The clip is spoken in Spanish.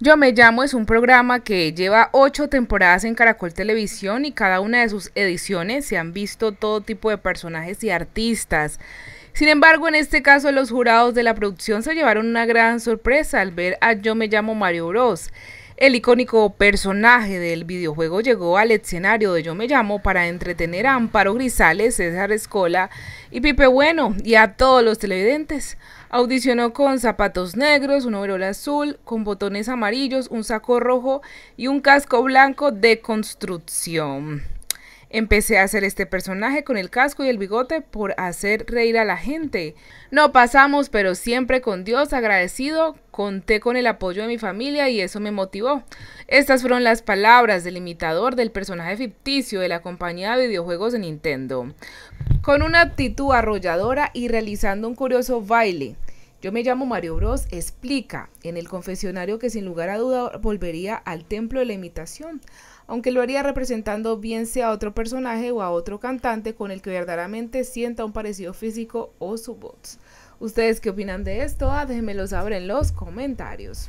Yo me llamo es un programa que lleva ocho temporadas en Caracol Televisión y cada una de sus ediciones se han visto todo tipo de personajes y artistas. Sin embargo, en este caso los jurados de la producción se llevaron una gran sorpresa al ver a Yo me llamo Mario Bros. El icónico personaje del videojuego llegó al escenario de Yo Me Llamo para entretener a Amparo Grisales, César Escola y Pipe Bueno y a todos los televidentes. Audicionó con zapatos negros, un overol azul, con botones amarillos, un saco rojo y un casco blanco de construcción. Empecé a hacer este personaje con el casco y el bigote por hacer reír a la gente. No pasamos, pero siempre con Dios agradecido, conté con el apoyo de mi familia y eso me motivó. Estas fueron las palabras del imitador del personaje ficticio de la compañía de videojuegos de Nintendo. Con una actitud arrolladora y realizando un curioso baile. Yo me llamo Mario Bros. Explica en el confesionario que sin lugar a duda volvería al templo de la imitación, aunque lo haría representando bien sea a otro personaje o a otro cantante con el que verdaderamente sienta un parecido físico o su voz. ¿Ustedes qué opinan de esto? Ah, déjenmelo saber en los comentarios.